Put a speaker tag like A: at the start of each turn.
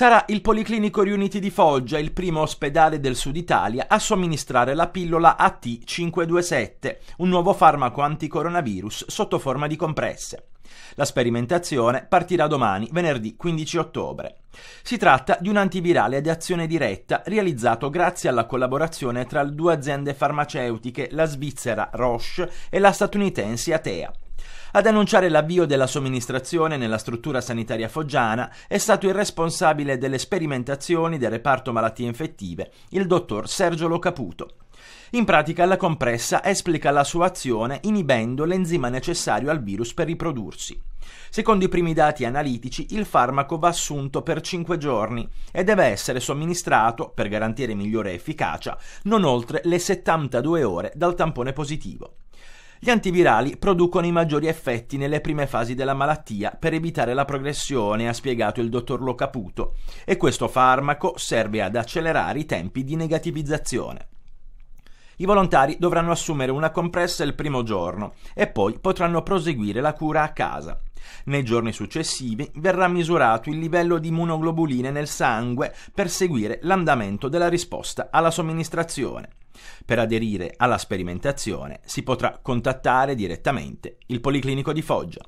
A: Sarà il Policlinico Riuniti di Foggia, il primo ospedale del Sud Italia, a somministrare la pillola AT527, un nuovo farmaco anticoronavirus sotto forma di compresse. La sperimentazione partirà domani, venerdì 15 ottobre. Si tratta di un antivirale ad azione diretta realizzato grazie alla collaborazione tra le due aziende farmaceutiche, la svizzera Roche e la statunitense Atea. Ad annunciare l'avvio della somministrazione nella struttura sanitaria foggiana è stato il responsabile delle sperimentazioni del reparto malattie infettive, il dottor Sergio Locaputo. In pratica la compressa esplica la sua azione inibendo l'enzima necessario al virus per riprodursi. Secondo i primi dati analitici, il farmaco va assunto per 5 giorni e deve essere somministrato, per garantire migliore efficacia, non oltre le 72 ore dal tampone positivo. Gli antivirali producono i maggiori effetti nelle prime fasi della malattia per evitare la progressione, ha spiegato il dottor Locaputo, e questo farmaco serve ad accelerare i tempi di negativizzazione. I volontari dovranno assumere una compressa il primo giorno e poi potranno proseguire la cura a casa. Nei giorni successivi verrà misurato il livello di immunoglobuline nel sangue per seguire l'andamento della risposta alla somministrazione. Per aderire alla sperimentazione si potrà contattare direttamente il Policlinico di Foggia.